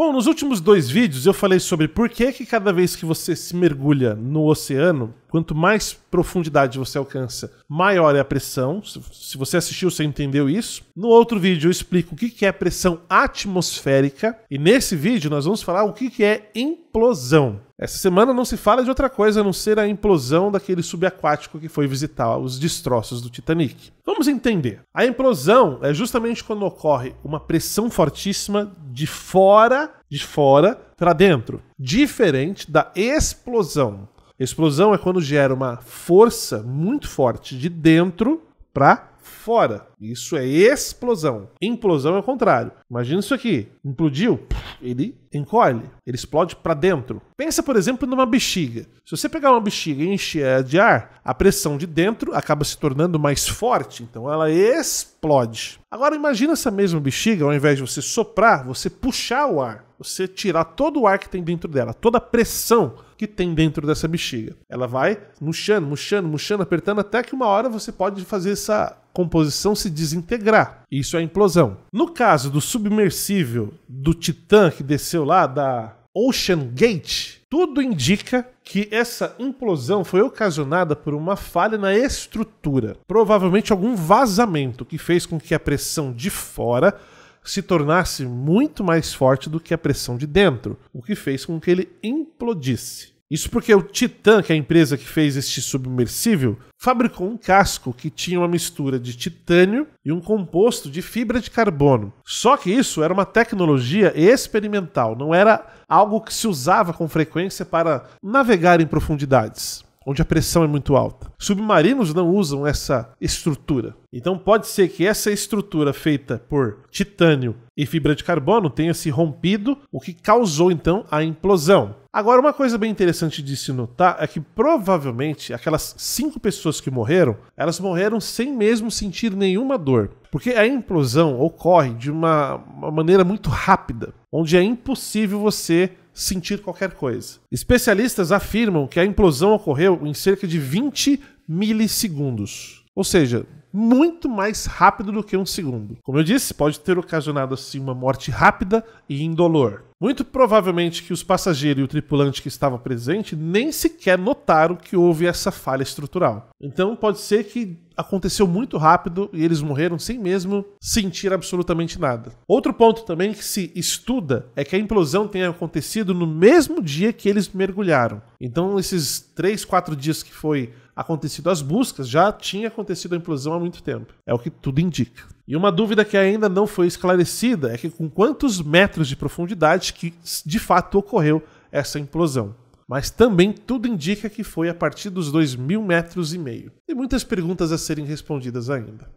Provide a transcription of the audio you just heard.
Bom, nos últimos dois vídeos eu falei sobre por que, que cada vez que você se mergulha no oceano, quanto mais profundidade você alcança, maior é a pressão. Se você assistiu, você entendeu isso. No outro vídeo eu explico o que é pressão atmosférica. E nesse vídeo nós vamos falar o que é implosão. Essa semana não se fala de outra coisa a não ser a implosão daquele subaquático que foi visitar os destroços do Titanic. Vamos entender. A implosão é justamente quando ocorre uma pressão fortíssima de fora, de fora para dentro, diferente da explosão. Explosão é quando gera uma força muito forte de dentro para fora. Isso é explosão. Implosão é o contrário. Imagina isso aqui. Implodiu, ele encolhe, ele explode para dentro. Pensa, por exemplo, numa bexiga. Se você pegar uma bexiga e encher de ar, a pressão de dentro acaba se tornando mais forte, então ela explode. Agora imagina essa mesma bexiga, ao invés de você soprar, você puxar o ar você tirar todo o ar que tem dentro dela, toda a pressão que tem dentro dessa bexiga. Ela vai murchando, murchando, murchando, apertando até que uma hora você pode fazer essa composição se desintegrar. Isso é implosão. No caso do submersível do Titã que desceu lá da Ocean Gate, tudo indica que essa implosão foi ocasionada por uma falha na estrutura, provavelmente algum vazamento que fez com que a pressão de fora se tornasse muito mais forte do que a pressão de dentro, o que fez com que ele implodisse. Isso porque o Titan, que é a empresa que fez este submersível, fabricou um casco que tinha uma mistura de titânio e um composto de fibra de carbono. Só que isso era uma tecnologia experimental, não era algo que se usava com frequência para navegar em profundidades onde a pressão é muito alta. Submarinos não usam essa estrutura. Então pode ser que essa estrutura feita por titânio e fibra de carbono tenha se rompido, o que causou então a implosão. Agora, uma coisa bem interessante de se notar é que provavelmente aquelas cinco pessoas que morreram, elas morreram sem mesmo sentir nenhuma dor. Porque a implosão ocorre de uma, uma maneira muito rápida, onde é impossível você sentir qualquer coisa. Especialistas afirmam que a implosão ocorreu em cerca de 20 milissegundos. Ou seja, muito mais rápido do que um segundo. Como eu disse, pode ter ocasionado assim uma morte rápida e indolor. Muito provavelmente que os passageiros e o tripulante que estava presente nem sequer notaram que houve essa falha estrutural. Então pode ser que aconteceu muito rápido e eles morreram sem mesmo sentir absolutamente nada. Outro ponto também que se estuda é que a implosão tenha acontecido no mesmo dia que eles mergulharam. Então esses 3, 4 dias que foi acontecido as buscas, já tinha acontecido a implosão muito tempo. É o que tudo indica. E uma dúvida que ainda não foi esclarecida é que com quantos metros de profundidade que de fato ocorreu essa implosão. Mas também tudo indica que foi a partir dos 2.000 metros e meio. Tem muitas perguntas a serem respondidas ainda.